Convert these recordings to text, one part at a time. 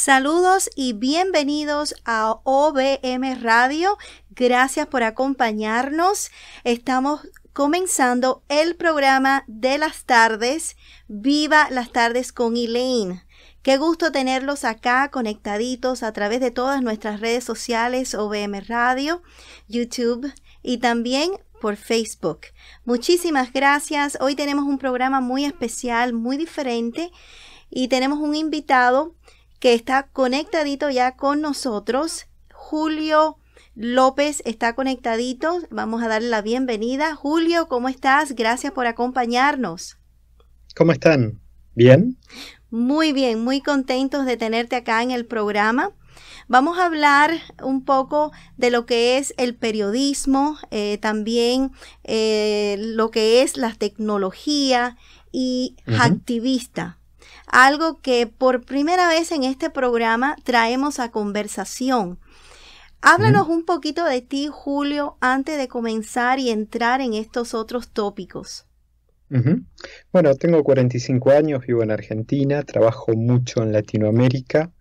Saludos y bienvenidos a OBM Radio. Gracias por acompañarnos. Estamos comenzando el programa de las tardes. Viva las tardes con Elaine. Qué gusto tenerlos acá conectaditos a través de todas nuestras redes sociales, OBM Radio, YouTube y también por Facebook. Muchísimas gracias. Hoy tenemos un programa muy especial, muy diferente y tenemos un invitado que está conectadito ya con nosotros. Julio López está conectadito. Vamos a darle la bienvenida. Julio, ¿cómo estás? Gracias por acompañarnos. ¿Cómo están? ¿Bien? Muy bien, muy contentos de tenerte acá en el programa. Vamos a hablar un poco de lo que es el periodismo, eh, también eh, lo que es la tecnología y activista algo que por primera vez en este programa traemos a conversación. Háblanos un poquito de ti, Julio, antes de comenzar y entrar en estos otros tópicos. Bueno, tengo 45 años, vivo en Argentina, trabajo mucho en Latinoamérica.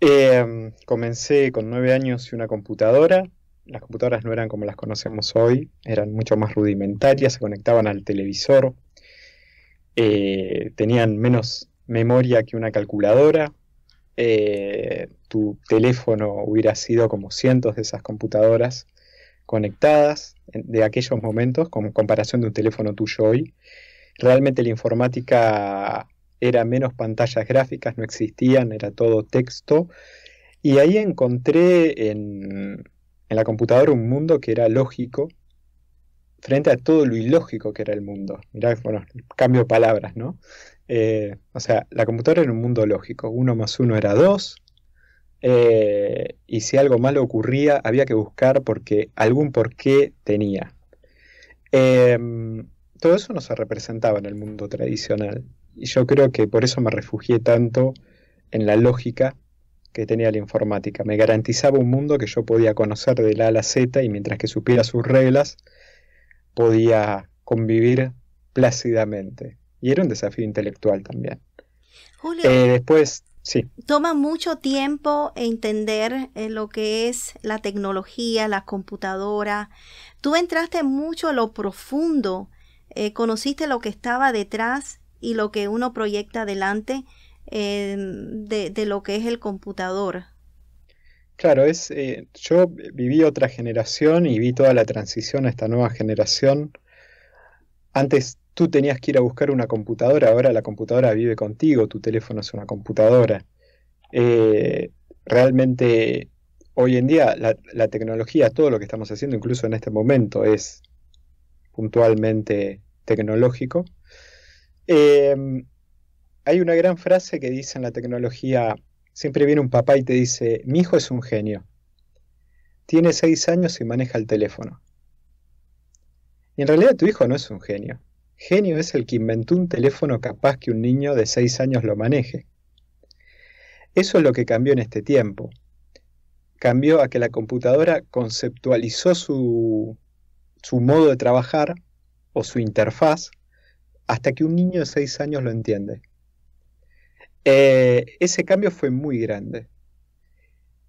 Em, comencé con 9 años y una computadora. Las computadoras no eran como las conocemos hoy, eran mucho más rudimentarias, se conectaban al televisor, eh, tenían menos memoria que una calculadora, eh, tu teléfono hubiera sido como cientos de esas computadoras conectadas de aquellos momentos, como comparación de un teléfono tuyo hoy. Realmente la informática era menos pantallas gráficas, no existían, era todo texto. Y ahí encontré en la computadora un mundo que era lógico, frente a todo lo ilógico que era el mundo. Mirá, bueno, cambio palabras, ¿no? Eh, o sea, la computadora era un mundo lógico, uno más uno era dos, eh, y si algo malo ocurría, había que buscar porque algún porqué tenía. Em, todo eso no se representaba en el mundo tradicional, y yo creo que por eso me refugié tanto en la lógica que tenía la informática. Me garantizaba un mundo que yo podía conocer de A a la Z y mientras que supiera sus reglas, podía convivir plácidamente. Y era un desafío intelectual también. Julio, eh, después, sí. Toma mucho tiempo entender eh, lo que es la tecnología, la computadora. Tú entraste mucho a lo profundo, eh, conociste lo que estaba detrás y lo que uno proyecta adelante de lo que es el computador. Claro, es, eh, yo viví otra generación y vi toda la transición a esta nueva generación. Antes tú tenías que ir a buscar una computadora, ahora la computadora vive contigo, tu teléfono es una computadora. Eh, realmente hoy en día la, tecnología, todo lo que estamos haciendo, incluso en este momento, es puntualmente tecnológico. Eh, hay una gran frase que dice en la tecnología, Siempre viene un papá y te dice, mi hijo es un genio. Tiene seis años y maneja el teléfono. Y en realidad tu hijo no es un genio. Genio es el que inventó un teléfono capaz que un niño de seis años lo maneje. Eso es lo que cambió en este tiempo. Cambió a que la computadora conceptualizó su, su modo de trabajar o su interfaz hasta que un niño de seis años lo entiende. Eh, ese cambio fue muy grande.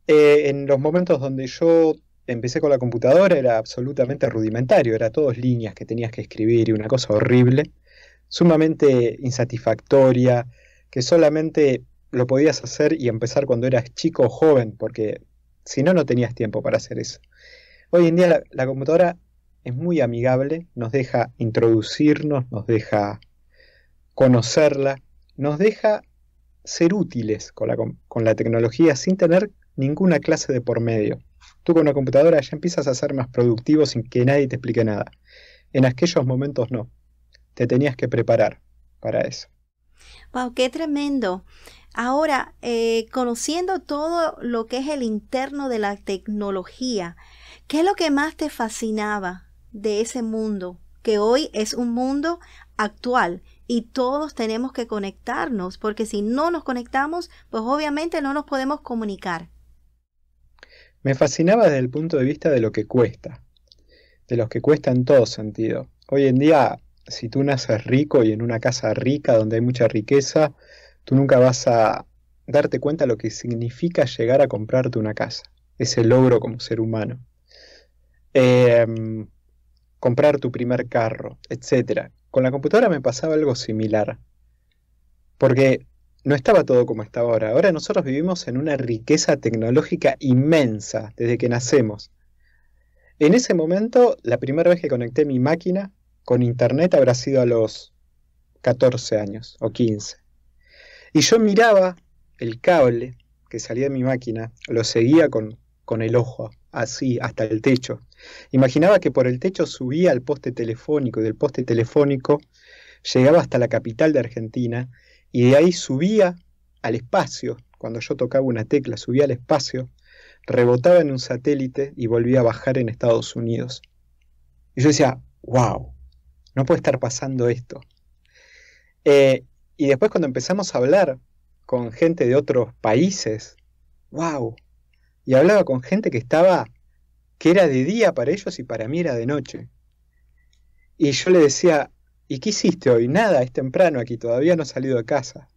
Eh, en los momentos donde yo empecé con la computadora era absolutamente rudimentario, era todas líneas que tenías que escribir y una cosa horrible, sumamente insatisfactoria, que solamente lo podías hacer y empezar cuando eras chico o joven, porque si no, no tenías tiempo para hacer eso. Hoy en día la computadora es muy amigable, nos deja introducirnos, nos deja conocerla, nos deja ser útiles con la, con la tecnología sin tener ninguna clase de por medio. Tú con una computadora ya empiezas a ser más productivo sin que nadie te explique nada. En aquellos momentos no. Te tenías que preparar para eso. ¡Wow! ¡Qué tremendo! Ahora, eh, conociendo todo lo que es el interno de la tecnología, ¿qué es lo que más te fascinaba de ese mundo? Que hoy es un mundo actual y todos tenemos que conectarnos, porque si no nos conectamos, pues obviamente no nos podemos comunicar. Me fascinaba desde el punto de vista de lo que cuesta, de los que cuesta en todo sentido. Hoy en día, si tú naces rico y en una casa rica donde hay mucha riqueza, tú nunca vas a darte cuenta lo que significa llegar a comprarte una casa, ese logro como ser humano. Em, comprar tu primer carro, etcétera con la computadora me pasaba algo similar. Porque no estaba todo como está ahora. Ahora nosotros vivimos en una riqueza tecnológica inmensa desde que nacemos. En ese momento, la primera vez que conecté mi máquina con internet habrá sido a los 14 años o 15. Y yo miraba el cable que salía de mi máquina, lo seguía con, con el ojo, así, hasta el techo. Imaginaba que por el techo subía al poste telefónico y del poste telefónico llegaba hasta la capital de Argentina y de ahí subía al espacio, cuando yo tocaba una tecla, subía al espacio, rebotaba en un satélite y volvía a bajar en Estados Unidos. Y yo decía, wow, no puede estar pasando esto. Eh, y después cuando empezamos a hablar con gente de otros países, wow, y hablaba con gente que estaba que era de día para ellos y para mí era de noche. Y yo le decía, ¿y qué hiciste hoy? Nada, es temprano aquí, todavía no he salido de casa.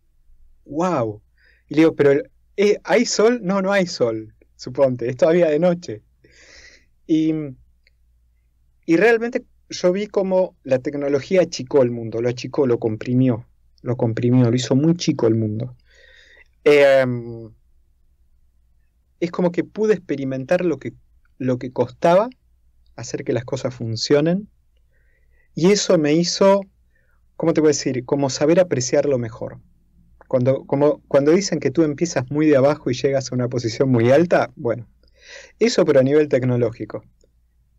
¡Wow! Y le digo, pero eh, ¿hay sol? No, no hay sol, suponte, es todavía de noche. Y, y realmente yo vi como la tecnología achicó el mundo, lo achicó, lo comprimió, lo comprimió, lo hizo muy chico el mundo. Em, es como que pude experimentar lo que lo que costaba hacer que las cosas funcionen. Y eso me hizo, ¿cómo te puedo decir? Como saber apreciarlo mejor. Cuando, como, cuando dicen que tú empiezas muy de abajo y llegas a una posición muy alta, bueno, eso pero a nivel tecnológico.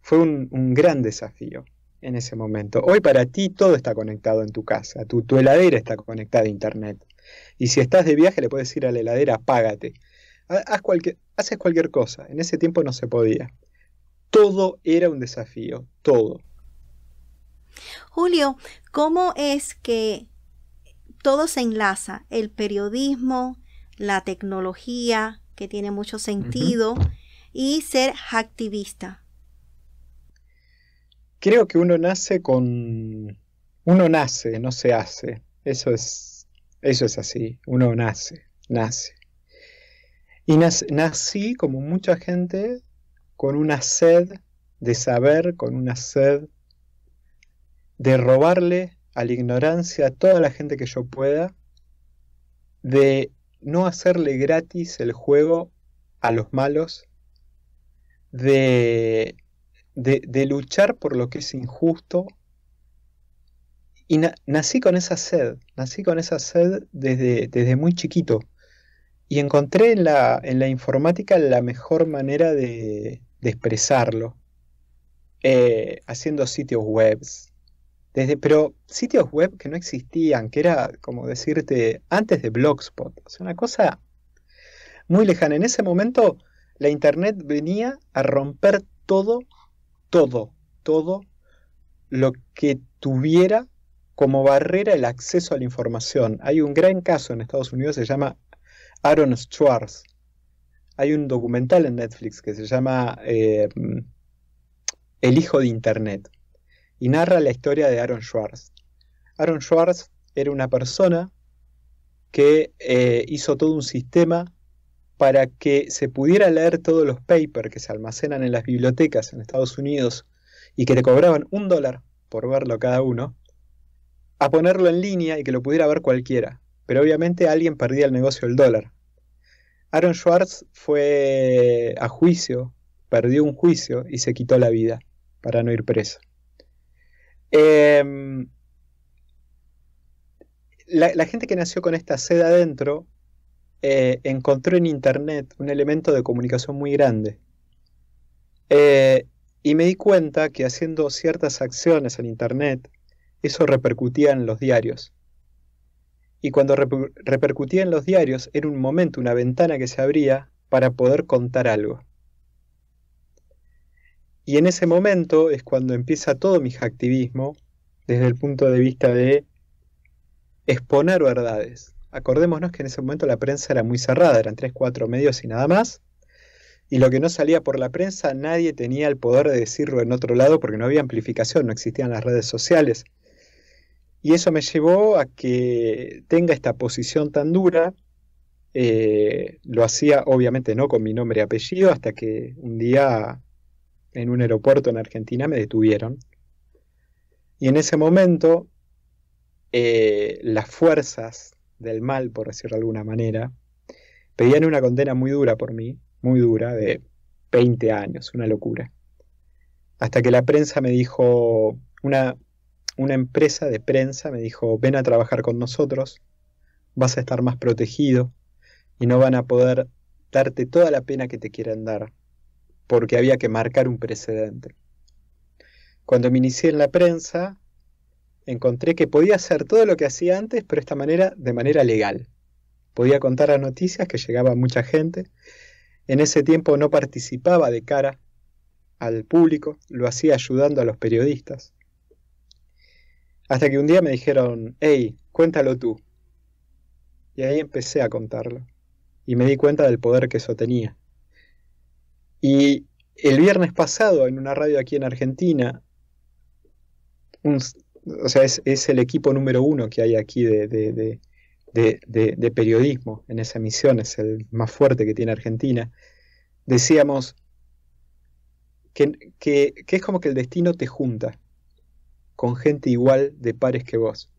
Fue un, gran desafío en ese momento. Hoy para ti todo está conectado en tu casa, tu, tu heladera está conectada a Internet. Y si estás de viaje le puedes decir a la heladera, apágate cualquier, haces cualquier cosa. En ese tiempo no se podía. Todo era un desafío, todo. Julio, ¿cómo es que todo se enlaza? El periodismo, la tecnología, que tiene mucho sentido, y ser activista. Creo que uno nace con... Uno nace, no se hace. Eso es, eso es así. Uno nace, nace. Y nací, como mucha gente, con una sed de saber, con una sed de robarle a la ignorancia a toda la gente que yo pueda, de no hacerle gratis el juego a los malos, de, de, luchar por lo que es injusto. Y nací con esa sed, nací con esa sed desde, desde muy chiquito. Y encontré en la, en la informática la mejor manera de, expresarlo, eh, haciendo sitios web. Desde, pero sitios web que no existían, que era como decirte antes de Blogspot, Es una cosa muy lejana. En ese momento la internet venía a romper todo, todo, todo lo que tuviera como barrera el acceso a la información. Hay un gran caso en Estados Unidos, se llama Aaron Schwartz. Hay un documental en Netflix que se llama eh, El hijo de Internet y narra la historia de Aaron Schwartz. Aaron Schwartz era una persona que eh, hizo todo un sistema para que se pudiera leer todos los papers que se almacenan en las bibliotecas en Estados Unidos y que le cobraban un dólar por verlo cada uno, a ponerlo en línea y que lo pudiera ver cualquiera. Pero obviamente alguien perdía el negocio del dólar. Aaron Schwartz fue a juicio, perdió un juicio y se quitó la vida para no ir preso. Em, la, gente que nació con esta sed adentro eh, encontró en Internet un elemento de comunicación muy grande. Eh, y me di cuenta que haciendo ciertas acciones en Internet, eso repercutía en los diarios y cuando repercutía en los diarios era un momento, una ventana que se abría para poder contar algo. Y en ese momento es cuando empieza todo mi activismo desde el punto de vista de exponer verdades. Acordémonos que en ese momento la prensa era muy cerrada, eran tres, cuatro medios y nada más. Y lo que no salía por la prensa, nadie tenía el poder de decirlo en otro lado porque no había amplificación, no existían las redes sociales, y eso me llevó a que tenga esta posición tan dura. Eh, lo hacía obviamente no con mi nombre y apellido hasta que un día en un aeropuerto en Argentina me detuvieron. Y en ese momento eh, las fuerzas del mal, por decirlo de alguna manera, pedían una condena muy dura por mí, muy dura, de 20 años, una locura. Hasta que la prensa me dijo, una, una empresa de prensa me dijo, ven a trabajar con nosotros, vas a estar más protegido y no van a poder darte toda la pena que te quieran dar, porque había que marcar un precedente. Cuando me inicié en la prensa, encontré que podía hacer todo lo que hacía antes, pero esta manera de manera legal. Podía contar a noticias que llegaba a mucha gente. En ese tiempo no participaba de cara al público, lo hacía ayudando a los periodistas hasta que un día me dijeron, hey, cuéntalo tú. Y ahí empecé a contarlo. Y me di cuenta del poder que eso tenía. Y el viernes pasado, en una radio aquí en Argentina, o sea, es, el equipo número uno que hay aquí de, periodismo en esa emisión, es el más fuerte que tiene Argentina. Decíamos que es como que el destino te junta con gente igual de pares que vos.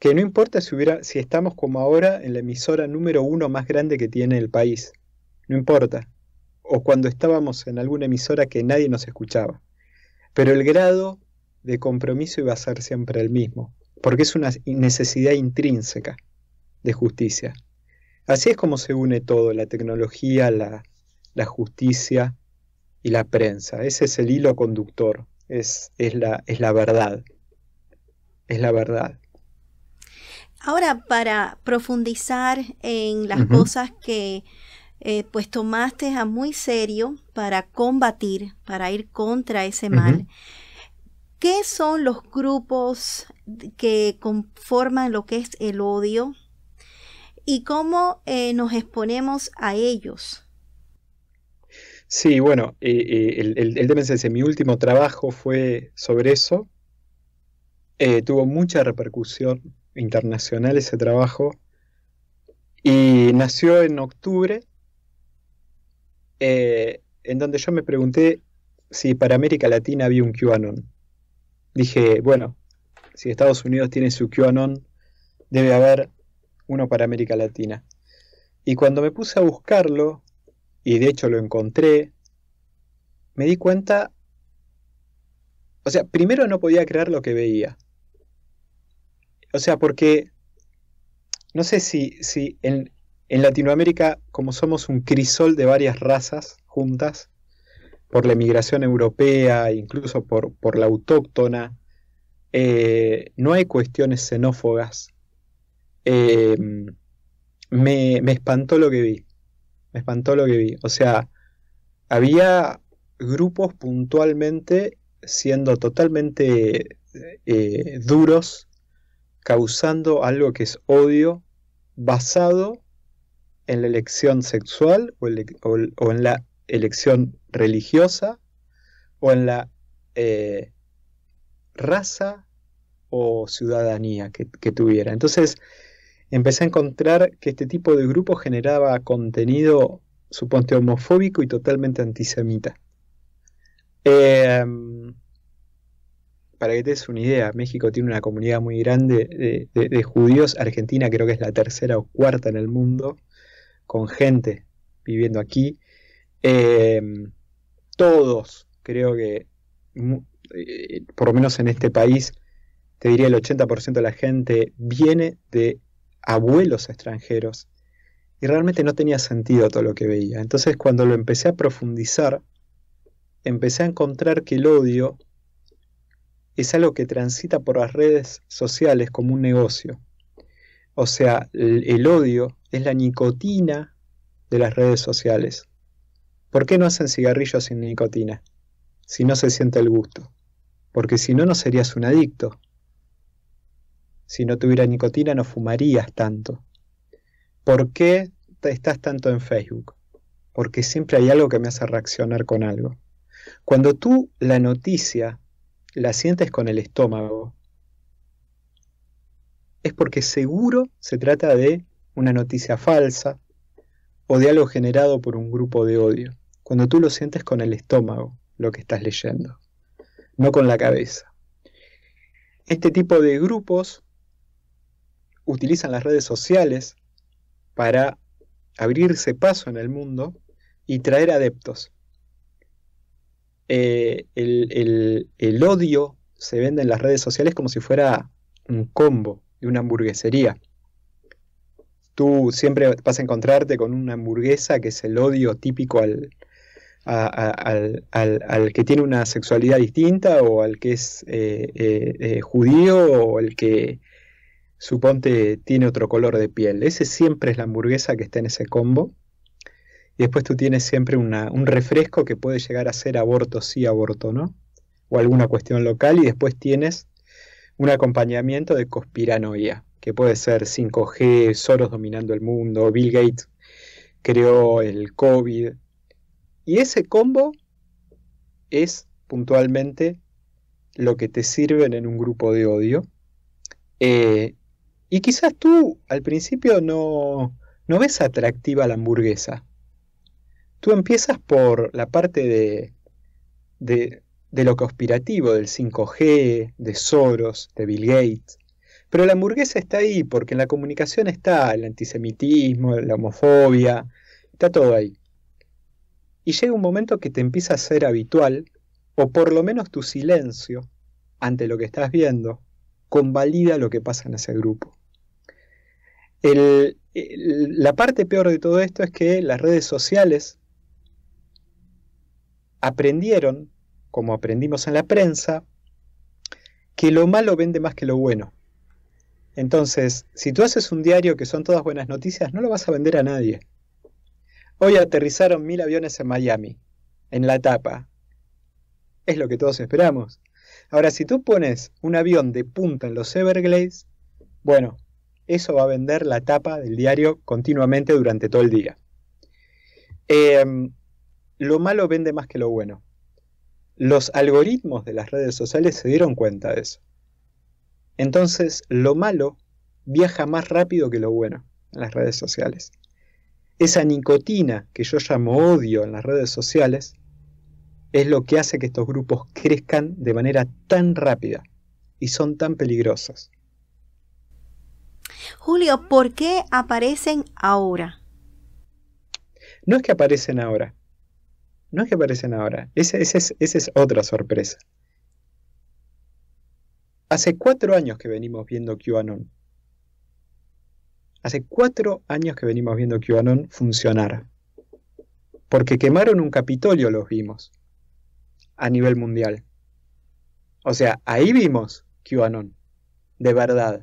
Que no importa si, hubiera, si estamos como ahora en la emisora número uno más grande que tiene el país. No importa. O cuando estábamos en alguna emisora que nadie nos escuchaba. Pero el grado de compromiso iba a ser siempre el mismo. Porque es una necesidad intrínseca de justicia. Así es como se une todo, la tecnología, la, la justicia y la prensa. Ese es el hilo conductor es, es, la, verdad, es la verdad. Ahora, para profundizar en las cosas que eh, pues tomaste a muy serio para combatir, para ir contra ese mal, ¿qué son los grupos que conforman lo que es el odio y cómo eh, nos exponemos a ellos? Sí, bueno, eh, eh, el, el, Mi último trabajo fue sobre eso. Eh, tuvo mucha repercusión internacional ese trabajo. Y nació en octubre, en donde yo me pregunté si para América Latina había un QAnon. Dije, bueno, si Estados Unidos tiene su QAnon, debe haber uno para América Latina. Y cuando me puse a buscarlo, y de hecho lo encontré, me di cuenta, o sea, primero no podía creer lo que veía. O sea, porque no sé si, si en, Latinoamérica, como somos un crisol de varias razas juntas, por la emigración europea, incluso por, por la autóctona, eh, no hay cuestiones xenófobas. Eh, me espantó lo que vi. Me espantó lo que vi. O sea, había grupos puntualmente siendo totalmente eh, duros, causando algo que es odio basado en la elección sexual o, en la elección religiosa o en la eh, raza o ciudadanía que tuviera. Entonces, empecé a encontrar que este tipo de grupo generaba contenido suponte homofóbico y totalmente antisemita. Em, para que te des una idea, México tiene una comunidad muy grande de, judíos, Argentina creo que es la tercera o cuarta en el mundo, con gente viviendo aquí. Em, todos, creo que, eh, por lo menos en este país, te diría el 80% de la gente viene de abuelos extranjeros. Y realmente no tenía sentido todo lo que veía. Entonces cuando lo empecé a profundizar, empecé a encontrar que el odio es algo que transita por las redes sociales como un negocio. O sea, el, odio es la nicotina de las redes sociales. ¿Por qué no hacen cigarrillos sin nicotina? Si no se siente el gusto. Porque si no, no serías un adicto. Si no tuviera nicotina no fumarías tanto. ¿Por qué estás tanto en Facebook? Porque siempre hay algo que me hace reaccionar con algo. Cuando tú la noticia la sientes con el estómago, es porque seguro se trata de una noticia falsa o de algo generado por un grupo de odio. Cuando tú lo sientes con el estómago, lo que estás leyendo, no con la cabeza. Este tipo de grupos utilizan las redes sociales para abrirse paso en el mundo y traer adeptos. Eh, el, odio se vende en las redes sociales como si fuera un combo de una hamburguesería. Tú siempre vas a encontrarte con una hamburguesa que es el odio típico al, al, que tiene una sexualidad distinta o al que es eh, eh, judío o al que suponte tiene otro color de piel. Ese siempre es la hamburguesa que está en ese combo. Y después tú tienes siempre un refresco que puede llegar a ser aborto sí, aborto no. O alguna cuestión local. Y después tienes un acompañamiento de conspiranoia, que puede ser 5G, Soros dominando el mundo, Bill Gates creó el COVID. Y ese combo es puntualmente lo que te sirven en un grupo de odio. Eh, y quizás tú al principio no, ves atractiva la hamburguesa. Tú empiezas por la parte de, de, de lo conspirativo, del 5G, de Soros, de Bill Gates. Pero la hamburguesa está ahí porque en la comunicación está el antisemitismo, la homofobia, está todo ahí. Y llega un momento que te empieza a ser habitual, o por lo menos tu silencio ante lo que estás viendo, convalida lo que pasa en ese grupo la parte peor de todo esto es que las redes sociales aprendieron, como aprendimos en la prensa, que lo malo vende más que lo bueno. Entonces, si tú haces un diario que son todas buenas noticias, no lo vas a vender a nadie. Hoy aterrizaron mil aviones en Miami, en la tapa. Es lo que todos esperamos. Ahora, si tú pones un avión de punta en los Everglades, bueno, eso va a vender la tapa del diario continuamente durante todo el día. Em, lo malo vende más que lo bueno. Los algoritmos de las redes sociales se dieron cuenta de eso. Entonces, lo malo viaja más rápido que lo bueno en las redes sociales. Esa nicotina que yo llamo odio en las redes sociales es lo que hace que estos grupos crezcan de manera tan rápida y son tan peligrosos. Julio, ¿por qué aparecen ahora? No es que aparecen ahora. No es que aparecen ahora. Esa es, otra sorpresa. Hace cuatro años que venimos viendo QAnon. Hace cuatro años que venimos viendo QAnon funcionar. Porque quemaron un Capitolio, los vimos. A nivel mundial. O sea, ahí vimos QAnon. De verdad.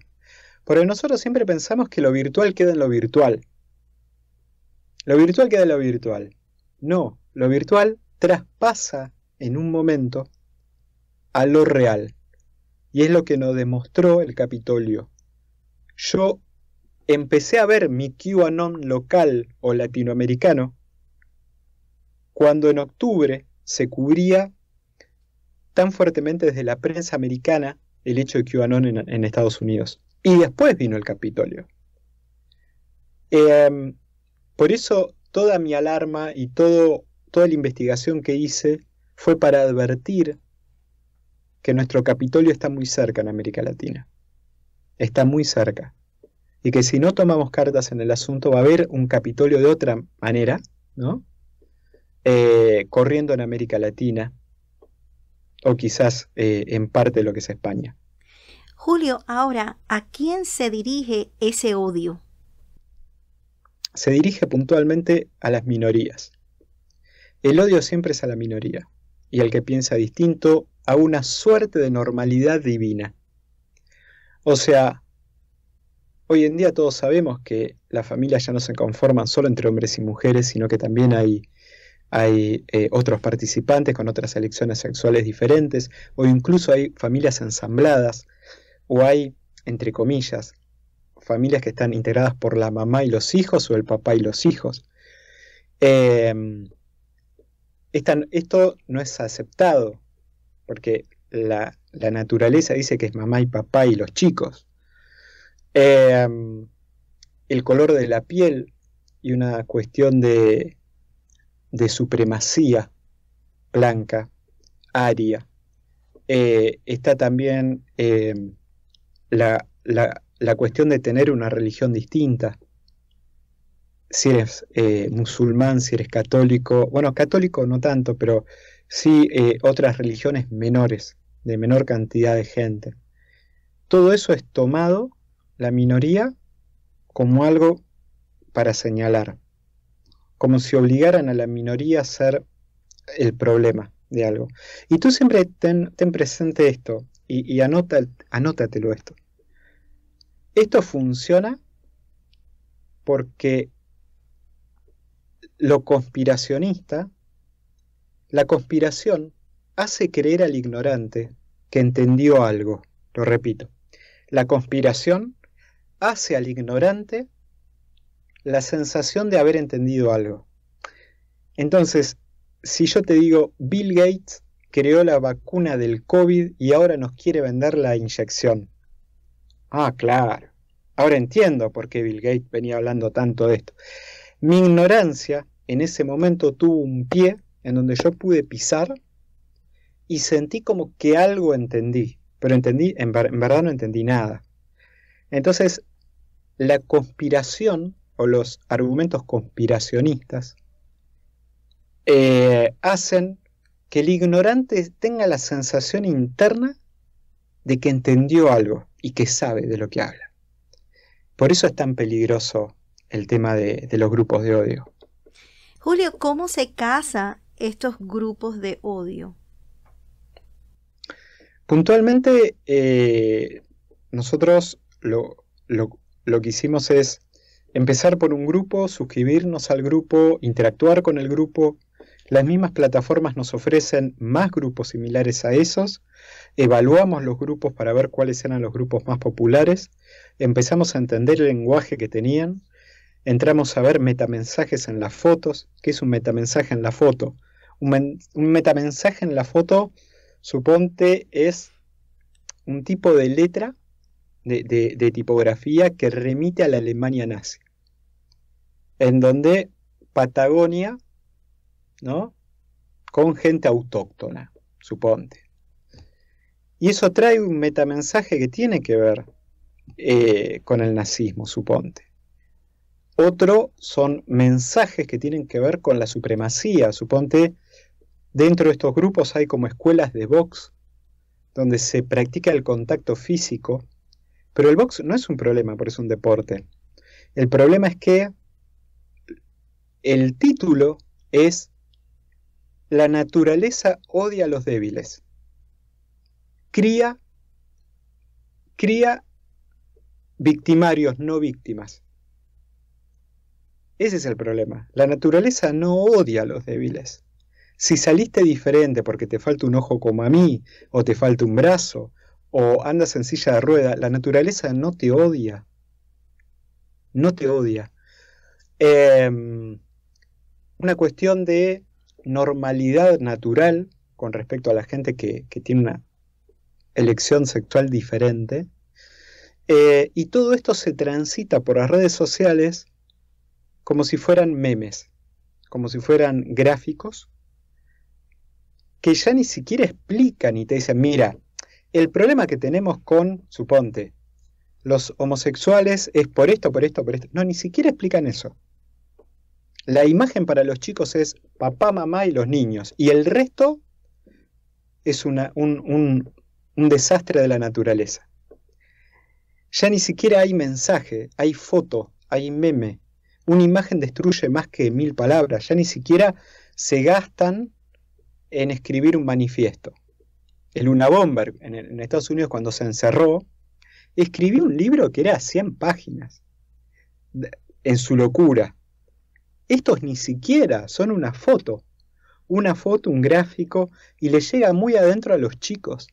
Porque nosotros siempre pensamos que lo virtual queda en lo virtual. Lo virtual queda en lo virtual. No, lo virtual traspasa en un momento a lo real. Y es lo que nos demostró el Capitolio. Yo empecé a ver mi QAnon local o latinoamericano cuando en octubre se cubría tan fuertemente desde la prensa americana el hecho de QAnon en, en Estados Unidos. Y después vino el Capitolio. Em, por eso toda mi alarma y todo, toda la investigación que hice fue para advertir que nuestro Capitolio está muy cerca en América Latina. Está muy cerca. Y que si no tomamos cartas en el asunto va a haber un Capitolio de otra manera, ¿no? Eh, corriendo en América Latina, o quizás eh, en parte de lo que es España. Julio, ahora, ¿a quién se dirige ese odio? Se dirige puntualmente a las minorías. El odio siempre es a la minoría, y al que piensa distinto, a una suerte de normalidad divina. O sea, hoy en día todos sabemos que las familias ya no se conforman solo entre hombres y mujeres, sino que también hay hay eh, otros participantes con otras elecciones sexuales diferentes o incluso hay familias ensambladas o hay, entre comillas, familias que están integradas por la mamá y los hijos o el papá y los hijos. Em, esto no es aceptado porque la, naturaleza dice que es mamá y papá y los chicos. Em, el color de la piel y una cuestión de, supremacía blanca, aria. Eh, está también em, la, cuestión de tener una religión distinta. Si eres eh, musulmán, si eres católico, bueno, católico no tanto, pero sí eh, otras religiones menores, de menor cantidad de gente. Todo eso es tomado, la minoría, como algo para señalar, como si obligaran a la minoría a ser el problema de algo. Y tú siempre ten, presente esto y, y anótatelo esto. Esto funciona porque lo conspiracionista, la conspiración hace creer al ignorante que entendió algo, lo repito, la conspiración hace al ignorante la sensación de haber entendido algo. Entonces, si yo te digo, Bill Gates creó la vacuna del COVID y ahora nos quiere vender la inyección, Ah, claro. Ahora entiendo por qué Bill Gates venía hablando tanto de esto. Mi ignorancia en ese momento tuvo un pie en donde yo pude pisar y sentí como que algo entendí, pero entendí en, verdad no entendí nada. Entonces, la conspiración o los argumentos conspiracionistas eh, hacen que el ignorante tenga la sensación interna de que entendió algo y que sabe de lo que habla. Por eso es tan peligroso el tema de, los grupos de odio. Julio, ¿cómo se casan estos grupos de odio? Puntualmente, eh, nosotros lo que hicimos es empezar por un grupo, suscribirnos al grupo, interactuar con el grupo, las mismas plataformas nos ofrecen más grupos similares a esos, evaluamos los grupos para ver cuáles eran los grupos más populares, empezamos a entender el lenguaje que tenían, entramos a ver metamensajes en las fotos. ¿Qué es un metamensaje en la foto? Un, metamensaje en la foto, suponte, es un tipo de letra, de tipografía que remite a la Alemania nazi, en donde Patagonia ¿no? Con gente autóctona, suponte. Y eso trae un metamensaje que tiene que ver eh, con el nazismo, suponte. Otro son mensajes que tienen que ver con la supremacía, suponte. Dentro de estos grupos hay como escuelas de box, donde se practica el contacto físico, pero el box no es un problema porque es un deporte. El problema es que el título es la naturaleza odia a los débiles. Cría, cría victimarios, no víctimas. Ese es el problema. La naturaleza no odia a los débiles. Si saliste diferente porque te falta un ojo como a mí, o te falta un brazo, o andas en silla de rueda, la naturaleza no te odia. No te odia. Em, una cuestión de normalidad natural con respecto a la gente que, tiene una elección sexual diferente. Eh, y todo esto se transita por las redes sociales como si fueran memes, como si fueran gráficos, que ya ni siquiera explican y te dicen, mira, el problema que tenemos con, suponte, los homosexuales es por esto, por esto, por esto. No, ni siquiera explican eso la imagen para los chicos es papá, mamá y los niños. Y el resto es un, desastre de la naturaleza. Ya ni siquiera hay mensaje, hay foto, hay meme. Una imagen destruye más que mil palabras. Ya ni siquiera se gastan en escribir un manifiesto. El Una Bomber en, en Estados Unidos cuando se encerró, escribió un libro que era 100 páginas en su locura estos ni siquiera son una foto, una foto, un gráfico, y le llega muy adentro a los chicos.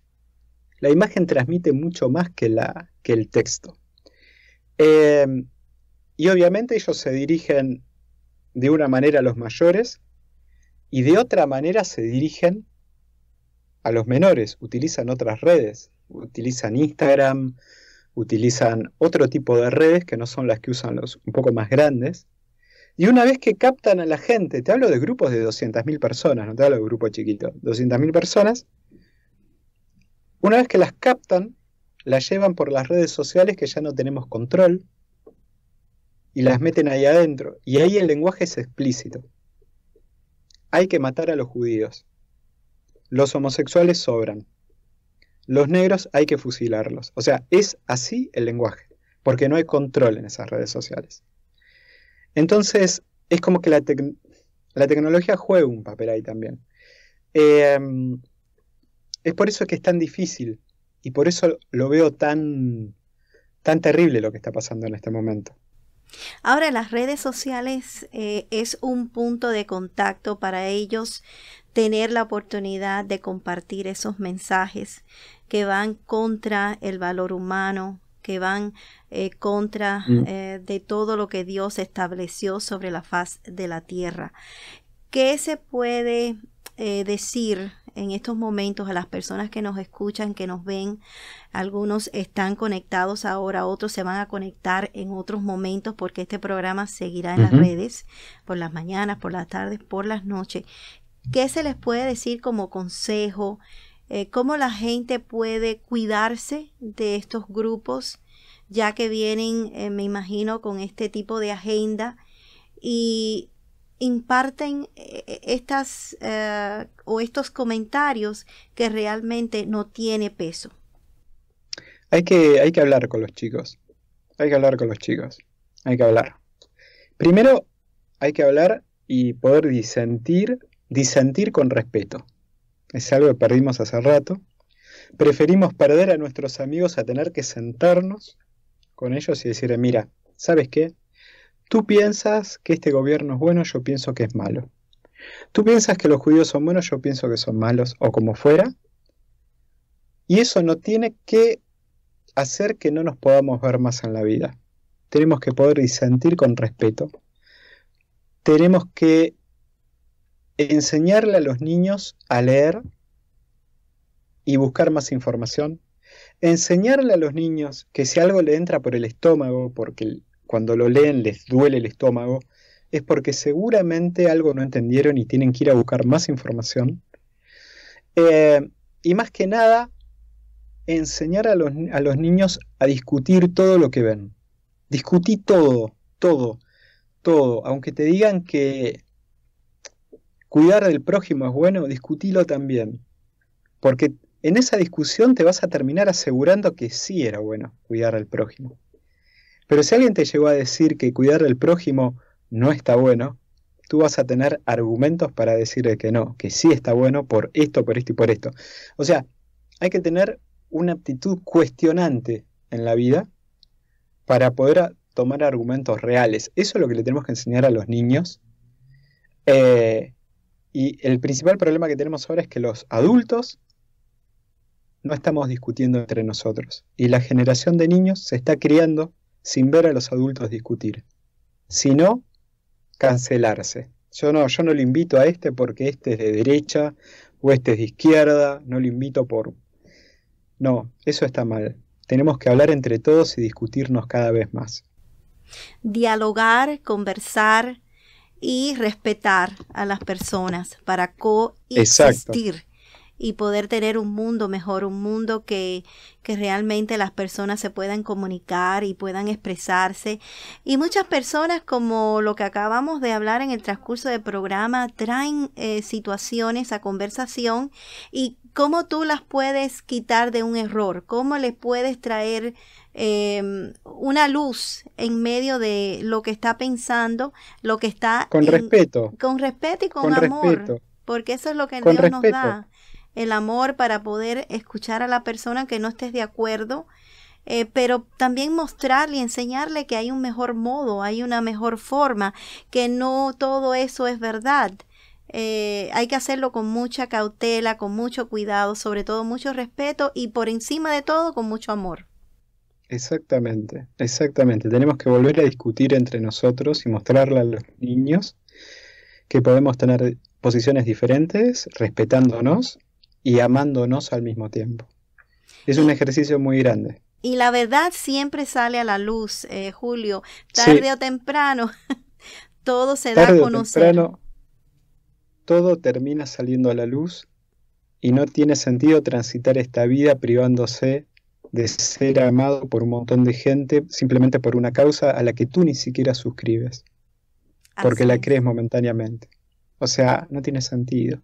La imagen transmite mucho más que, la, que el texto. Em, y obviamente ellos se dirigen de una manera a los mayores y de otra manera se dirigen a los menores, utilizan otras redes, utilizan Instagram, utilizan otro tipo de redes que no son las que usan los un poco más grandes. Y una vez que captan a la gente, te hablo de grupos de 200.000 personas, no te hablo de grupos chiquitos, 200.000 personas, una vez que las captan, las llevan por las redes sociales que ya no tenemos control y las meten ahí adentro. Y ahí el lenguaje es explícito. Hay que matar a los judíos. Los homosexuales sobran. Los negros hay que fusilarlos. O sea, es así el lenguaje, porque no hay control en esas redes sociales. Entonces, es como que la, la tecnología juega un papel ahí también. Em, es por eso que es tan difícil y por eso lo veo tan, tan terrible lo que está pasando en este momento. Ahora, las redes sociales eh, es un punto de contacto para ellos tener la oportunidad de compartir esos mensajes que van contra el valor humano, que van eh, contra mm. eh, de todo lo que Dios estableció sobre la faz de la tierra. ¿Qué se puede eh, decir en estos momentos a las personas que nos escuchan, que nos ven? Algunos están conectados ahora, otros se van a conectar en otros momentos porque este programa seguirá en las redes, por las mañanas, por las tardes, por las noches. ¿Qué se les puede decir como consejo? Eh, cómo la gente puede cuidarse de estos grupos, ya que vienen, eh, me imagino, con este tipo de agenda y imparten eh, estas o estos comentarios que realmente no tiene peso. Hay que, hay que hablar con los chicos. Hay que hablar con los chicos. Hay que hablar. Primero, hay que hablar y poder disentir, disentir con respeto es algo que perdimos hace rato. Preferimos perder a nuestros amigos a tener que sentarnos con ellos y decirle, mira, ¿sabes qué? Tú piensas que este gobierno es bueno, yo pienso que es malo. Tú piensas que los judíos son buenos, yo pienso que son malos, o como fuera. Y eso no tiene que hacer que no nos podamos ver más en la vida. Tenemos que poder disentir con respeto. Tenemos que enseñarle a los niños a leer y buscar más información, enseñarle a los niños que si algo le entra por el estómago, porque cuando lo leen les duele el estómago, es porque seguramente algo no entendieron y tienen que ir a buscar más información. Eh, y más que nada, enseñar a los, a los niños a discutir todo lo que ven. Discutí todo, todo, todo. Aunque te digan que cuidar del prójimo es bueno, discutilo también. Porque en esa discusión te vas a terminar asegurando que sí era bueno cuidar al prójimo. Pero si alguien te llegó a decir que cuidar al prójimo no está bueno, tú vas a tener argumentos para decirle que no, que sí está bueno por esto, por esto y por esto. O sea, hay que tener una actitud cuestionante en la vida para poder tomar argumentos reales. Eso es lo que le tenemos que enseñar a los niños. Eh, y el principal problema que tenemos ahora es que los adultos no estamos discutiendo entre nosotros. Y la generación de niños se está criando sin ver a los adultos discutir. Si no, cancelarse. Yo no, yo no lo invito a este porque este es de derecha o este es de izquierda, no lo invito por... No, eso está mal. Tenemos que hablar entre todos y discutirnos cada vez más. Dialogar, conversar, y respetar a las personas para coexistir. y poder tener un mundo mejor, un mundo que, que realmente las personas se puedan comunicar y puedan expresarse. Y muchas personas, como lo que acabamos de hablar en el transcurso del programa, traen eh, situaciones a conversación y cómo tú las puedes quitar de un error, cómo les puedes traer eh, una luz en medio de lo que está pensando, lo que está... Con respeto. Con respeto y con, amor. Porque eso es lo que Dios nos da. El amor para poder escuchar a la persona que no estés de acuerdo, eh, pero también mostrarle y enseñarle que hay un mejor modo, hay una mejor forma, que no todo eso es verdad. Eh, hay que hacerlo con mucha cautela, con mucho cuidado, sobre todo mucho respeto y por encima de todo con mucho amor. Exactamente, exactamente. Tenemos que volver a discutir entre nosotros y mostrarle a los niños que podemos tener posiciones diferentes, respetándonos y amándonos al mismo tiempo. Es un ejercicio muy grande. Y la verdad siempre sale a la luz, eh, Julio, tarde o temprano. todo se da a conocer. O temprano, todo termina saliendo a la luz y no tiene sentido transitar esta vida privándose de ser amado por un montón de gente simplemente por una causa a la que tú ni siquiera suscribes, porque la crees momentáneamente. O sea, no tiene sentido.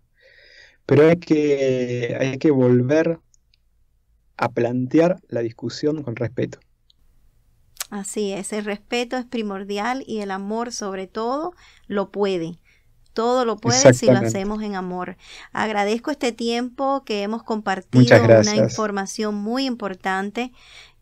Pero hay que, hay que volver a plantear la discusión con respeto. Así es, el respeto es primordial y el amor sobre todo lo puede todo lo puede si lo hacemos en amor. Agradezco este tiempo que hemos compartido una información muy importante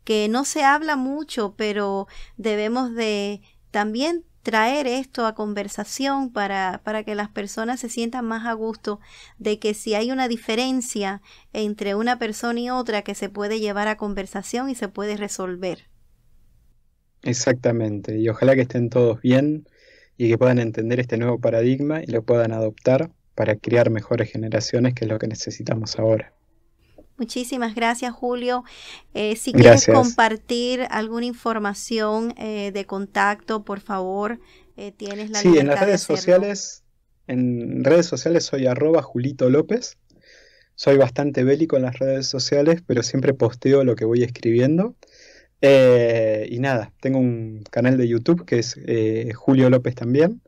que no se habla mucho, pero debemos de también traer esto a conversación para, para, que las personas se sientan más a gusto de que si hay una diferencia entre una persona y otra que se puede llevar a conversación y se puede resolver. Exactamente, y ojalá que estén todos bien y que puedan entender este nuevo paradigma y lo puedan adoptar para crear mejores generaciones, que es lo que necesitamos ahora. Muchísimas gracias, Julio. Eh, si quieres compartir alguna información eh, de contacto, por favor, eh, tienes la Sí, en las redes sociales, en redes sociales soy arroba Julito López. Soy bastante bélico en las redes sociales, pero siempre posteo lo que voy escribiendo. Eh, y nada, tengo un canal de YouTube que es eh, Julio López también.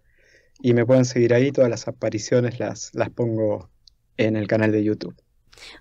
Y me pueden seguir ahí, todas las apariciones las, las pongo en el canal de YouTube.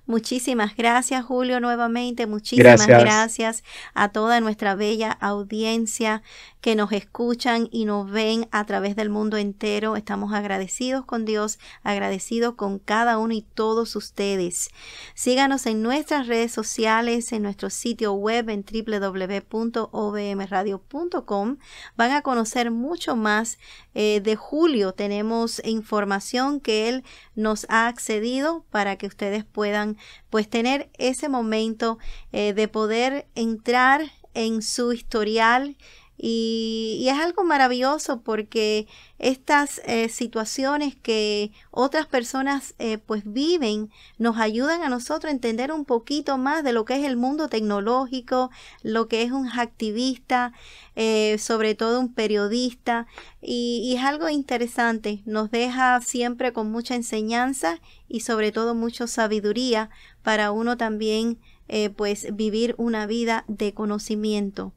Muchísimas gracias, Julio, nuevamente. Muchísimas gracias. a toda nuestra bella audiencia que nos escuchan y nos ven a través del mundo entero. Estamos agradecidos con Dios, agradecidos con cada uno y todos ustedes. Síganos en nuestras redes sociales, en nuestro sitio web en www.ovmradio.com. Van a conocer mucho más eh, de Julio. Tenemos información que él nos ha accedido para que ustedes puedan puedan pues tener ese momento eh, de poder entrar en su historial y, es algo maravilloso porque estas eh, situaciones que otras personas eh, pues viven nos ayudan a nosotros a entender un poquito más de lo que es el mundo tecnológico, lo que es un activista, eh, sobre todo un periodista. Y, es algo interesante, nos deja siempre con mucha enseñanza y sobre todo mucha sabiduría para uno también pues vivir una vida de conocimiento.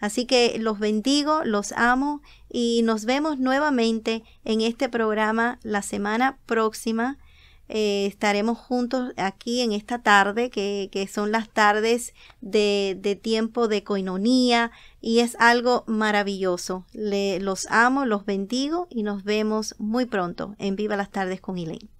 Así que los bendigo, los amo y nos vemos nuevamente en este programa la semana próxima. Eh, estaremos juntos aquí en esta tarde, que, son las tardes de, de, tiempo de coinonía y es algo maravilloso. Le, los amo, los bendigo y nos vemos muy pronto en Viva las Tardes con Elaine.